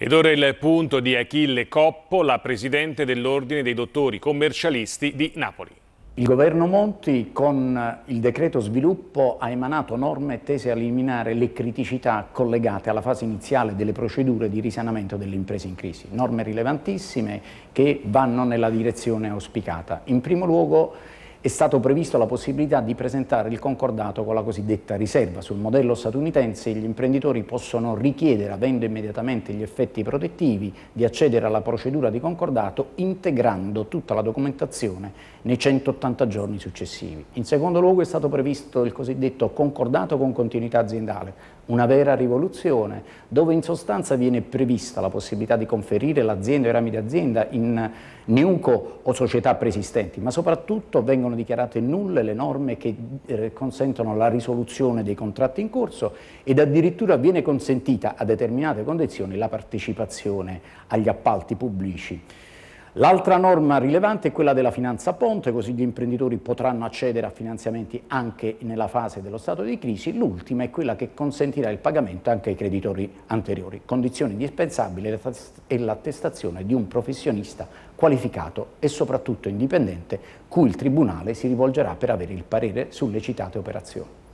Ed ora il punto di Achille Coppo, la presidente dell'Ordine dei Dottori Commercialisti di Napoli. Il governo Monti con il decreto sviluppo ha emanato norme tese a eliminare le criticità collegate alla fase iniziale delle procedure di risanamento delle imprese in crisi, norme rilevantissime che vanno nella direzione auspicata. In primo luogo è stato previsto la possibilità di presentare il concordato con la cosiddetta riserva. Sul modello statunitense gli imprenditori possono richiedere, avendo immediatamente gli effetti protettivi, di accedere alla procedura di concordato integrando tutta la documentazione nei 180 giorni successivi. In secondo luogo è stato previsto il cosiddetto concordato con continuità aziendale, una vera rivoluzione dove in sostanza viene prevista la possibilità di conferire l'azienda o i rami d'azienda in NIUNCO o società preesistenti, ma soprattutto vengono dichiarate nulle le norme che eh, consentono la risoluzione dei contratti in corso ed addirittura viene consentita a determinate condizioni la partecipazione agli appalti pubblici. L'altra norma rilevante è quella della finanza ponte, così gli imprenditori potranno accedere a finanziamenti anche nella fase dello stato di crisi. L'ultima è quella che consentirà il pagamento anche ai creditori anteriori, condizione indispensabile è l'attestazione di un professionista qualificato e soprattutto indipendente cui il Tribunale si rivolgerà per avere il parere sulle citate operazioni.